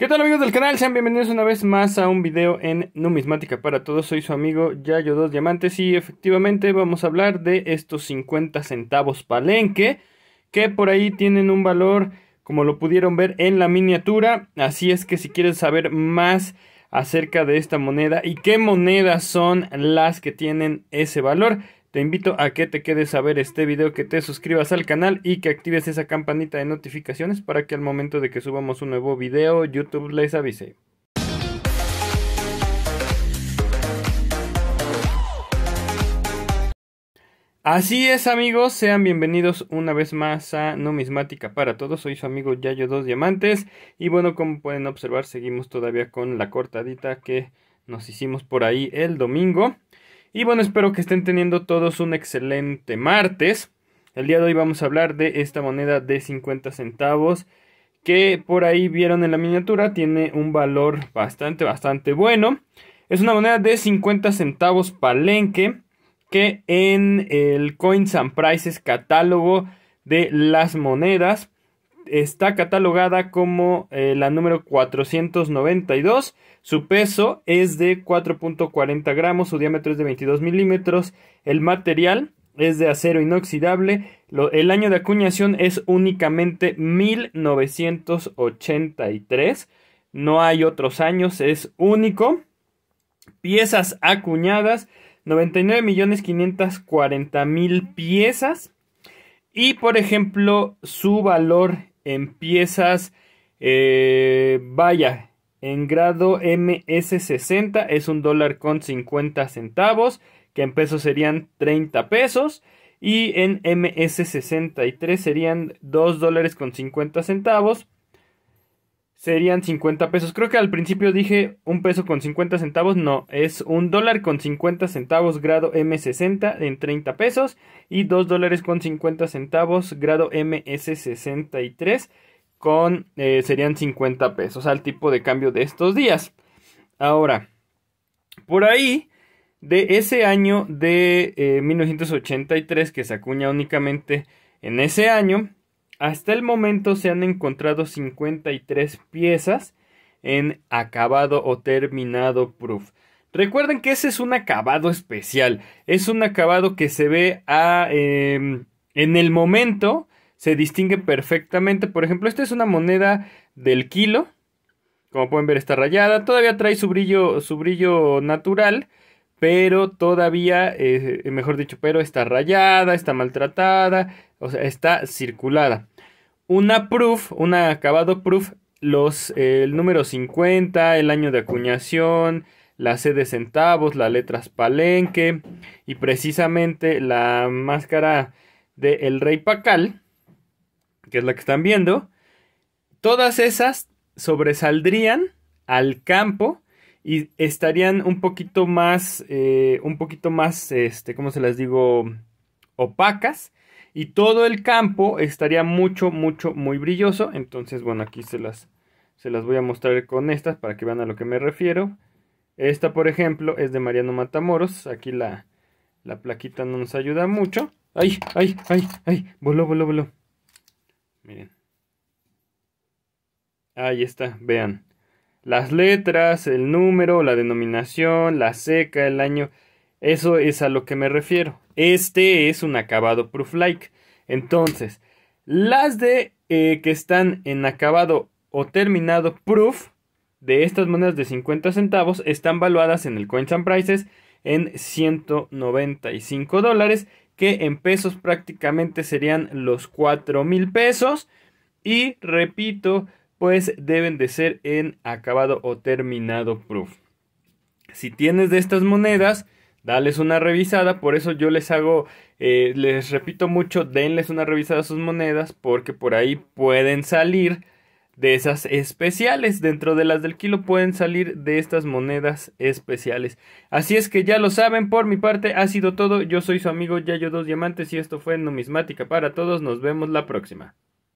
¿Qué tal amigos del canal? Sean bienvenidos una vez más a un video en Numismática para Todos. Soy su amigo Yayo Dos Diamantes y efectivamente vamos a hablar de estos 50 centavos palenque que por ahí tienen un valor como lo pudieron ver en la miniatura. Así es que si quieren saber más acerca de esta moneda y qué monedas son las que tienen ese valor, te invito a que te quedes a ver este video, que te suscribas al canal y que actives esa campanita de notificaciones para que al momento de que subamos un nuevo video YouTube les avise. Así es amigos, sean bienvenidos una vez más a Numismática para Todos, soy su amigo Yayo Dos Diamantes y bueno como pueden observar seguimos todavía con la cortadita que nos hicimos por ahí el domingo y bueno, espero que estén teniendo todos un excelente martes. El día de hoy vamos a hablar de esta moneda de 50 centavos que por ahí vieron en la miniatura tiene un valor bastante, bastante bueno. Es una moneda de 50 centavos palenque que en el Coins and Prices catálogo de las monedas está catalogada como eh, la número 492. Su peso es de 4.40 gramos, su diámetro es de 22 milímetros. El material es de acero inoxidable. el año de acuñación es únicamente 1983. No hay otros años, es único. Piezas acuñadas, 99.540.000 piezas. Y por ejemplo, su valor empiezas, eh, vaya, en grado MS60 es un dólar con 50 centavos, que en pesos serían 30 pesos. Y en MS63 serían 2 dólares con 50 centavos serían 50 pesos. Creo que al principio dije un peso con 50 centavos. No, es un dólar con 50 centavos grado M60 en 30 pesos y 2 dólares con 50 centavos grado MS63 con eh, serían 50 pesos al tipo de cambio de estos días. Ahora, por ahí de ese año de 1983 eh, que se acuña únicamente en ese año hasta el momento se han encontrado 53 piezas en acabado o terminado proof. Recuerden que ese es un acabado especial, es un acabado que se ve a, em, en el momento, se distingue perfectamente. Por ejemplo, esta es una moneda del kilo, como pueden ver está rayada, todavía trae su brillo, su brillo natural, pero todavía, eh, eh, mejor dicho, pero está rayada, está maltratada, o sea, está circulada. Una proof, un acabado proof, los, eh, el número 50, el año de acuñación, la C de centavos, las letras palenque y precisamente la máscara del rey Pacal, que es la que están viendo, todas esas sobresaldrían al campo y estarían un poquito más, eh, un poquito más, este, ¿cómo se las digo? Opacas. Y todo el campo estaría mucho, mucho, muy brilloso. Entonces, bueno, aquí se las, se las voy a mostrar con estas para que vean a lo que me refiero. Esta, por ejemplo, es de Mariano Matamoros. Aquí la, la plaquita no nos ayuda mucho. ¡Ay, ay, ay, ay! Voló, voló, voló. Miren. Ahí está, vean. Las letras, el número, la denominación, la seca, el año, eso es a lo que me refiero. Este es un acabado proof-like. Entonces, las de eh, que están en acabado o terminado proof de estas monedas de 50 centavos están valuadas en el Coins and Prices en 195 dólares, que en pesos prácticamente serían los 4 mil pesos. Y repito, pues deben de ser en acabado o terminado proof. Si tienes de estas monedas, dales una revisada. Por eso yo les hago, eh, les repito mucho, denles una revisada a sus monedas porque por ahí pueden salir de esas especiales. Dentro de las del kilo pueden salir de estas monedas especiales. Así es que ya lo saben, por mi parte ha sido todo. Yo soy su amigo Yayo Dos Diamantes y esto fue Numismática para Todos. Nos vemos la próxima.